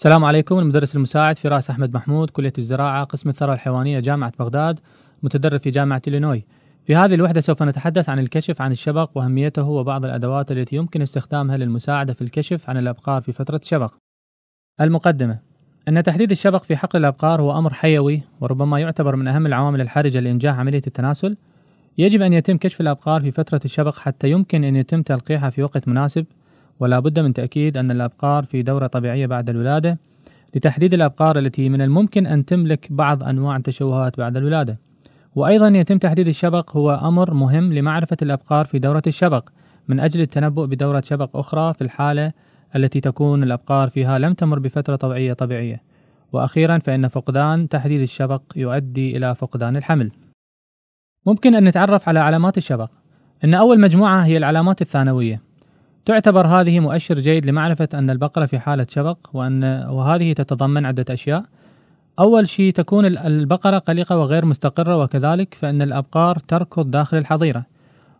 السلام عليكم المدرس المساعد فراس أحمد محمود كلية الزراعة قسم الثروة الحيوانية جامعة بغداد متدرب في جامعة إلينوي في هذه الوحدة سوف نتحدث عن الكشف عن الشبق وأهميته وبعض الأدوات التي يمكن استخدامها للمساعدة في الكشف عن الأبقار في فترة الشبق المقدمة أن تحديد الشبق في حقل الأبقار هو أمر حيوي وربما يعتبر من أهم العوامل الحرجة لإنجاح عملية التناسل يجب أن يتم كشف الأبقار في فترة الشبق حتى يمكن أن يتم تلقيحها في وقت مناسب ولا بد من تأكيد أن الأبقار في دورة طبيعية بعد الولادة لتحديد الأبقار التي من الممكن أن تملك بعض أنواع التشوهات بعد الولادة وأيضا يتم تحديد الشبق هو أمر مهم لمعرفة الأبقار في دورة الشبق من أجل التنبؤ بدورة شبق أخرى في الحالة التي تكون الأبقار فيها لم تمر بفترة طبيعية طبيعية وأخيرا فإن فقدان تحديد الشبق يؤدي إلى فقدان الحمل ممكن أن نتعرف على علامات الشبق إن أول مجموعة هي العلامات الثانوية تعتبر هذه مؤشر جيد لمعرفة أن البقرة في حالة شبق وأن وهذه تتضمن عدة أشياء أول شيء تكون البقرة قلقة وغير مستقرة وكذلك فإن الأبقار تركض داخل الحظيرة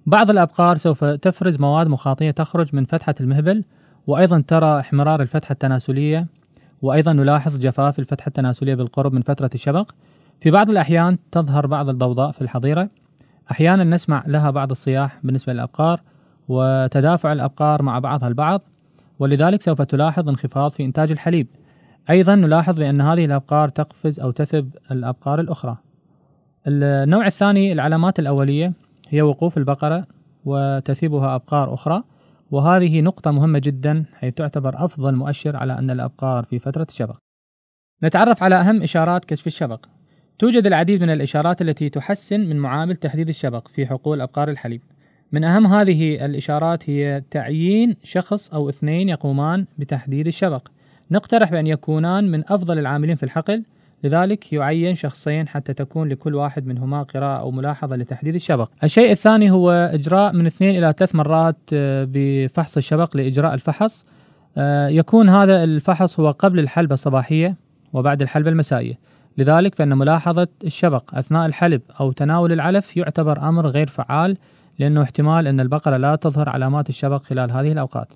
بعض الأبقار سوف تفرز مواد مخاطية تخرج من فتحة المهبل وأيضا ترى احمرار الفتحة التناسلية وأيضا نلاحظ جفاف الفتحة التناسلية بالقرب من فترة الشبق في بعض الأحيان تظهر بعض الضوضاء في الحظيرة أحيانا نسمع لها بعض الصياح بالنسبة للأبقار وتدافع الأبقار مع بعضها البعض ولذلك سوف تلاحظ انخفاض في إنتاج الحليب أيضا نلاحظ بأن هذه الأبقار تقفز أو تثب الأبقار الأخرى النوع الثاني العلامات الأولية هي وقوف البقرة وتثيبها أبقار أخرى وهذه نقطة مهمة جدا حيث تعتبر أفضل مؤشر على أن الأبقار في فترة الشبق نتعرف على أهم إشارات كشف الشبق توجد العديد من الإشارات التي تحسن من معامل تحديد الشبق في حقول أبقار الحليب من أهم هذه الإشارات هي تعيين شخص أو اثنين يقومان بتحديد الشبق نقترح بأن يكونان من أفضل العاملين في الحقل لذلك يعين شخصين حتى تكون لكل واحد منهما قراءة أو ملاحظة لتحديد الشبق الشيء الثاني هو إجراء من اثنين إلى ثلاث مرات آه، بفحص الشبق لإجراء الفحص آه، يكون هذا الفحص هو قبل الحلبة الصباحية وبعد الحلبة المسائية لذلك فإن ملاحظة الشبق أثناء الحلب أو تناول العلف يعتبر أمر غير فعال لأنه احتمال أن البقرة لا تظهر علامات الشبق خلال هذه الأوقات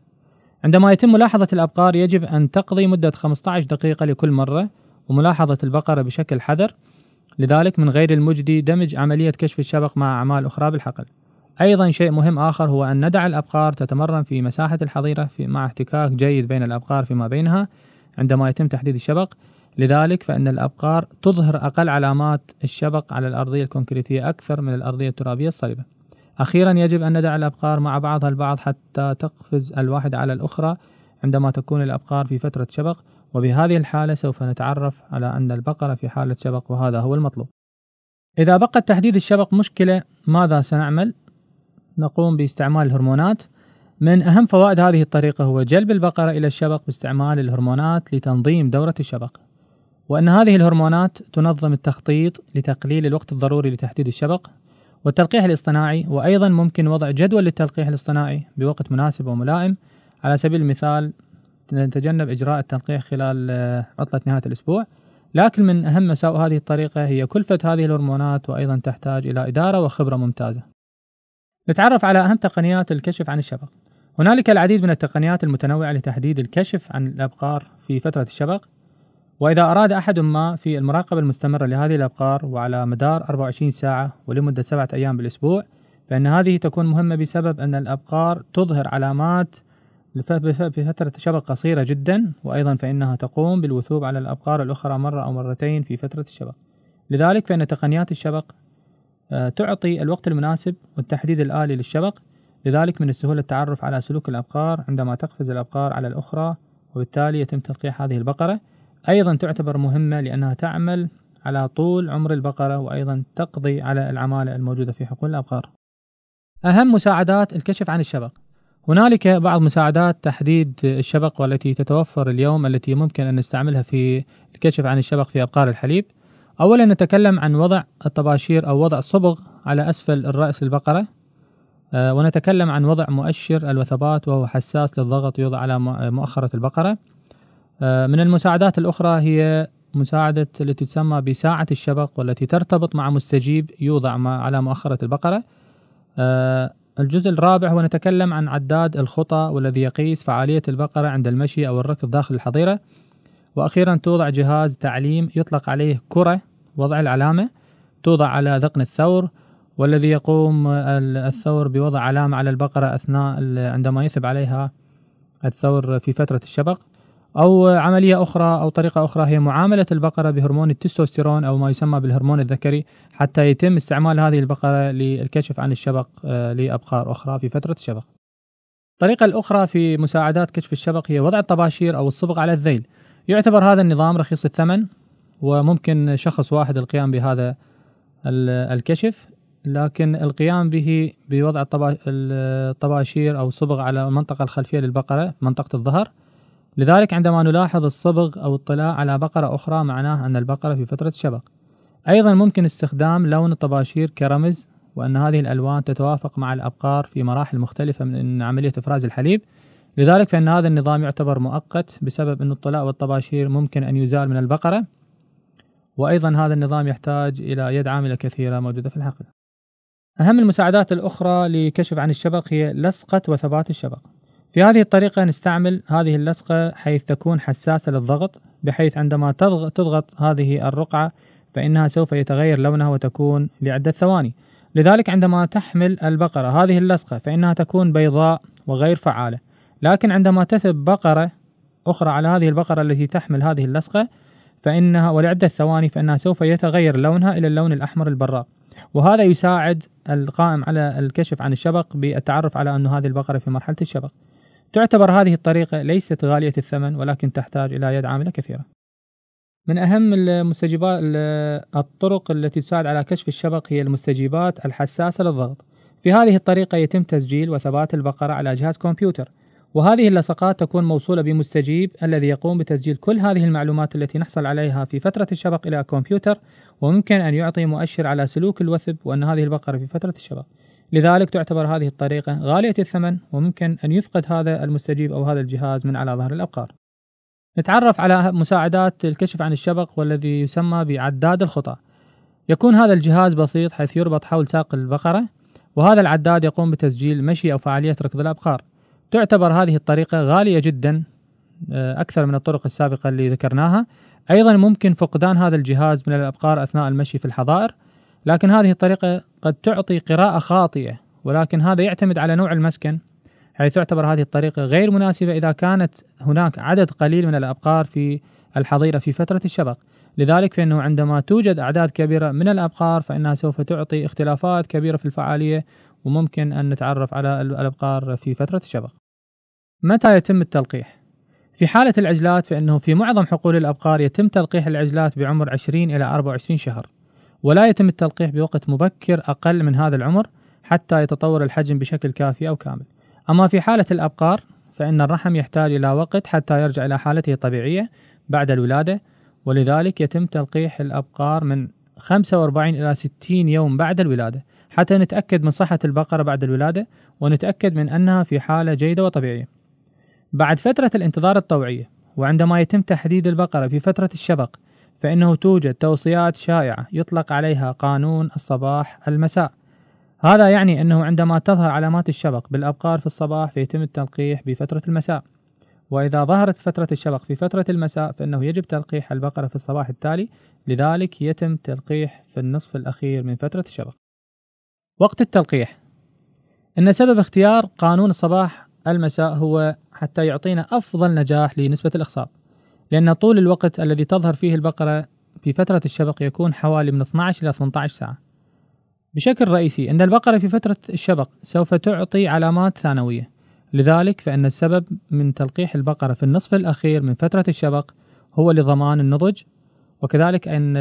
عندما يتم ملاحظة الأبقار يجب أن تقضي مدة 15 دقيقة لكل مرة وملاحظة البقرة بشكل حذر لذلك من غير المجدي دمج عملية كشف الشبق مع أعمال أخرى بالحقل أيضا شيء مهم آخر هو أن ندع الأبقار تتمرن في مساحة الحظيرة في مع احتكاك جيد بين الأبقار فيما بينها عندما يتم تحديد الشبق لذلك فإن الأبقار تظهر أقل علامات الشبق على الأرضية الكونكريتية أكثر من الأرضية الترابية الصلبة أخيرا يجب أن ندع الأبقار مع بعضها البعض حتى تقفز الواحدة على الأخرى عندما تكون الأبقار في فترة شبق وبهذه الحالة سوف نتعرف على أن البقرة في حالة شبق وهذا هو المطلوب إذا بقى تحديد الشبق مشكلة ماذا سنعمل؟ نقوم باستعمال الهرمونات من أهم فوائد هذه الطريقة هو جلب البقرة إلى الشبق باستعمال الهرمونات لتنظيم دورة الشبق وأن هذه الهرمونات تنظم التخطيط لتقليل الوقت الضروري لتحديد الشبق والتلقيح الاصطناعي وأيضا ممكن وضع جدول للتلقيح الاصطناعي بوقت مناسب وملائم على سبيل المثال نتجنب إجراء التلقيح خلال آه، عطلة نهاية الأسبوع لكن من أهم مساوئ هذه الطريقة هي كلفة هذه الهرمونات وأيضا تحتاج إلى إدارة وخبرة ممتازة نتعرف على أهم تقنيات الكشف عن الشبق هنالك العديد من التقنيات المتنوعة لتحديد الكشف عن الأبقار في فترة الشبق وإذا أراد أحد ما في المراقبة المستمرة لهذه الأبقار وعلى مدار 24 ساعة ولمدة سبعة أيام بالأسبوع فإن هذه تكون مهمة بسبب أن الأبقار تظهر علامات بفترة الشبق قصيرة جدا وأيضا فإنها تقوم بالوثوب على الأبقار الأخرى مرة أو مرتين في فترة الشبق لذلك فإن تقنيات الشبق آه، تعطي الوقت المناسب والتحديد الآلي للشبق لذلك من السهولة التعرف على سلوك الأبقار عندما تقفز الأبقار على الأخرى وبالتالي يتم تلقيح هذه البقرة أيضا تعتبر مهمة لأنها تعمل على طول عمر البقرة وأيضا تقضي على العمالة الموجودة في حقول الأبقار أهم مساعدات الكشف عن الشبق هنالك بعض مساعدات تحديد الشبق والتي تتوفر اليوم التي ممكن أن نستعملها في الكشف عن الشبق في أبقار الحليب أولا نتكلم عن وضع الطباشير أو وضع صبغ على أسفل الرأس البقرة آه، ونتكلم عن وضع مؤشر الوثبات وهو حساس للضغط يوضع على مؤخرة البقرة آه، من المساعدات الأخرى هي مساعدة التي تسمى بساعة الشبق والتي ترتبط مع مستجيب يوضع على مؤخرة البقرة آه، الجزء الرابع هو نتكلم عن عداد الخطى والذي يقيس فعالية البقرة عند المشي أو الركض داخل الحظيرة وأخيرا توضع جهاز تعليم يطلق عليه كرة وضع العلامة توضع على ذقن الثور والذي يقوم الثور بوضع علامة على البقرة أثناء عندما يسب عليها الثور في فترة الشبق أو عملية أخرى أو طريقة أخرى هي معاملة البقرة بهرمون التستوستيرون أو ما يسمى بالهرمون الذكري حتى يتم استعمال هذه البقرة للكشف عن الشبق آه، لأبقار أخرى في فترة الشبق. الطريقة الأخرى في مساعدات كشف الشبق هي وضع الطباشير أو الصبغ على الذيل. يعتبر هذا النظام رخيص الثمن وممكن شخص واحد القيام بهذا الكشف لكن القيام به بوضع الطباشير أو الصبغ على المنطقة الخلفية للبقرة منطقة الظهر لذلك عندما نلاحظ الصبغ أو الطلاء على بقرة أخرى معناه أن البقرة في فترة شبق أيضا ممكن استخدام لون الطباشير كرمز وأن هذه الألوان تتوافق مع الأبقار في مراحل مختلفة من عملية إفراز الحليب لذلك فإن هذا النظام يعتبر مؤقت بسبب أن الطلاء والطباشير ممكن أن يزال من البقرة وأيضا هذا النظام يحتاج إلى يد عاملة كثيرة موجودة في الحقل أهم المساعدات الأخرى لكشف عن الشبق هي لصقة وثبات الشبق في هذه الطريقة نستعمل هذه اللصقة حيث تكون حساسة للضغط بحيث عندما تضغط, هذه الرقعة فإنها سوف يتغير لونها وتكون لعدة ثواني لذلك عندما تحمل البقرة هذه اللصقة فإنها تكون بيضاء وغير فعالة لكن عندما تثب بقرة أخرى على هذه البقرة التي تحمل هذه اللصقة فإنها ولعدة ثواني فإنها سوف يتغير لونها إلى اللون الأحمر البراق وهذا يساعد القائم على الكشف عن الشبق بالتعرف على أن هذه البقرة في مرحلة الشبق تعتبر هذه الطريقة ليست غالية الثمن ولكن تحتاج إلى يد عاملة كثيرة من أهم المستجيبات الطرق التي تساعد على كشف الشبق هي المستجيبات الحساسة للضغط في هذه الطريقة يتم تسجيل وثبات البقرة على جهاز كمبيوتر وهذه اللصقات تكون موصولة بمستجيب الذي يقوم بتسجيل كل هذه المعلومات التي نحصل عليها في فترة الشبق إلى كمبيوتر وممكن أن يعطي مؤشر على سلوك الوثب وأن هذه البقرة في فترة الشبق لذلك تعتبر هذه الطريقة غالية الثمن وممكن أن يفقد هذا المستجيب أو هذا الجهاز من على ظهر الأبقار. نتعرف على مساعدات الكشف عن الشبق والذي يسمى بعداد الخطى. يكون هذا الجهاز بسيط حيث يربط حول ساق البقرة وهذا العداد يقوم بتسجيل مشي أو فعالية ركض الأبقار. تعتبر هذه الطريقة غالية جدا آه، أكثر من الطرق السابقة اللي ذكرناها. أيضا ممكن فقدان هذا الجهاز من الأبقار أثناء المشي في الحظائر لكن هذه الطريقة قد تعطي قراءة خاطئة ولكن هذا يعتمد على نوع المسكن حيث تعتبر هذه الطريقة غير مناسبة إذا كانت هناك عدد قليل من الأبقار في الحظيرة في فترة الشبق لذلك فإنه عندما توجد أعداد كبيرة من الأبقار فإنها سوف تعطي اختلافات كبيرة في الفعالية وممكن أن نتعرف على الأبقار في فترة الشبق متى يتم التلقيح؟ في حالة العجلات فإنه في معظم حقول الأبقار يتم تلقيح العجلات بعمر 20 إلى 24 شهر ولا يتم التلقيح بوقت مبكر أقل من هذا العمر حتى يتطور الحجم بشكل كافي أو كامل أما في حالة الأبقار فإن الرحم يحتاج إلى وقت حتى يرجع إلى حالته الطبيعية بعد الولادة ولذلك يتم تلقيح الأبقار من 45 إلى 60 يوم بعد الولادة حتى نتأكد من صحة البقرة بعد الولادة ونتأكد من أنها في حالة جيدة وطبيعية بعد فترة الانتظار الطوعية وعندما يتم تحديد البقرة في فترة الشبق فإنه توجد توصيات شائعة يطلق عليها قانون الصباح المساء هذا يعني أنه عندما تظهر علامات الشبق بالأبقار في الصباح فيتم التلقيح بفترة المساء وإذا ظهرت فترة الشبق في فترة المساء فإنه يجب تلقيح البقرة في الصباح التالي لذلك يتم تلقيح في النصف الأخير من فترة الشبق وقت التلقيح إن سبب اختيار قانون الصباح المساء هو حتى يعطينا أفضل نجاح لنسبة الإخصاب لأن طول الوقت الذي تظهر فيه البقرة في فترة الشبق يكون حوالي من 12 إلى 18 ساعة بشكل رئيسي أن البقرة في فترة الشبق سوف تعطي علامات ثانوية لذلك فإن السبب من تلقيح البقرة في النصف الأخير من فترة الشبق هو لضمان النضج وكذلك أن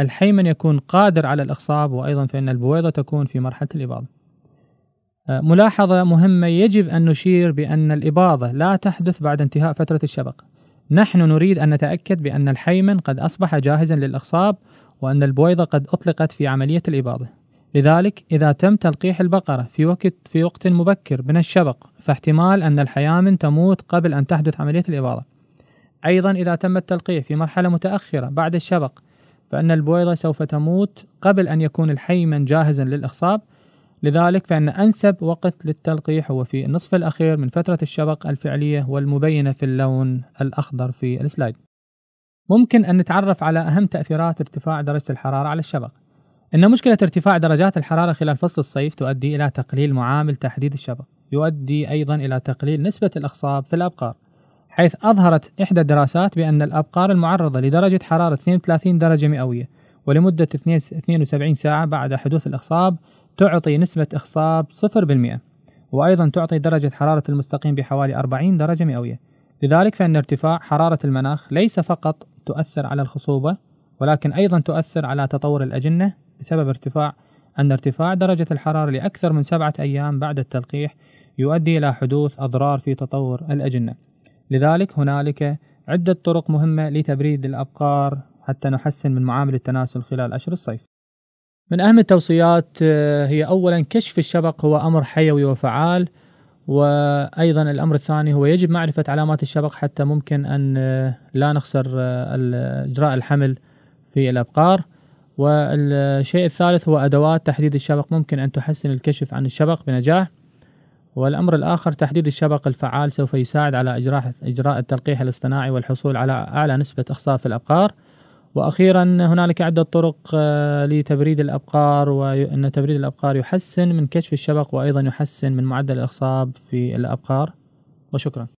الحيمن يكون قادر على الإخصاب وأيضا فإن البويضة تكون في مرحلة الإباضة ملاحظة مهمة يجب أن نشير بأن الإباضة لا تحدث بعد انتهاء فترة الشبق نحن نريد أن نتأكد بأن الحيمن قد أصبح جاهزا للإخصاب وأن البويضة قد أطلقت في عملية الإباضة لذلك إذا تم تلقيح البقرة في وقت في وقت مبكر من الشبق فاحتمال أن الحيامن تموت قبل أن تحدث عملية الإباضة أيضا إذا تم التلقيح في مرحلة متأخرة بعد الشبق فإن البويضة سوف تموت قبل أن يكون الحيمن جاهزا للإخصاب لذلك فإن أنسب وقت للتلقيح هو في النصف الأخير من فترة الشبق الفعلية والمبينة في اللون الأخضر في السلايد ممكن أن نتعرف على أهم تأثيرات ارتفاع درجة الحرارة على الشبق إن مشكلة ارتفاع درجات الحرارة خلال فصل الصيف تؤدي إلى تقليل معامل تحديد الشبق يؤدي أيضا إلى تقليل نسبة الأخصاب في الأبقار حيث أظهرت إحدى الدراسات بأن الأبقار المعرضة لدرجة حرارة 32 درجة مئوية ولمدة 72 ساعة بعد حدوث الأخصاب تعطي نسبة إخصاب 0% وأيضا تعطي درجة حرارة المستقيم بحوالي 40 درجة مئوية لذلك فإن ارتفاع حرارة المناخ ليس فقط تؤثر على الخصوبة ولكن أيضا تؤثر على تطور الأجنة بسبب ارتفاع أن ارتفاع درجة الحرارة لأكثر من سبعة أيام بعد التلقيح يؤدي إلى حدوث أضرار في تطور الأجنة لذلك هنالك عدة طرق مهمة لتبريد الأبقار حتى نحسن من معامل التناسل خلال أشهر الصيف من أهم التوصيات آه، هي أولا كشف الشبق هو أمر حيوي وفعال وأيضا الأمر الثاني هو يجب معرفة علامات الشبق حتى ممكن أن آه، لا نخسر آه، إجراء الحمل في الأبقار والشيء الثالث هو أدوات تحديد الشبق ممكن أن تحسن الكشف عن الشبق بنجاح والأمر الآخر تحديد الشبق الفعال سوف يساعد على إجراء التلقيح الاصطناعي والحصول على أعلى نسبة إخصاء في الأبقار واخيرا هنالك عده طرق آه، لتبريد الابقار وان تبريد الابقار يحسن من كشف الشبق وايضا يحسن من معدل الاخصاب في الابقار وشكرا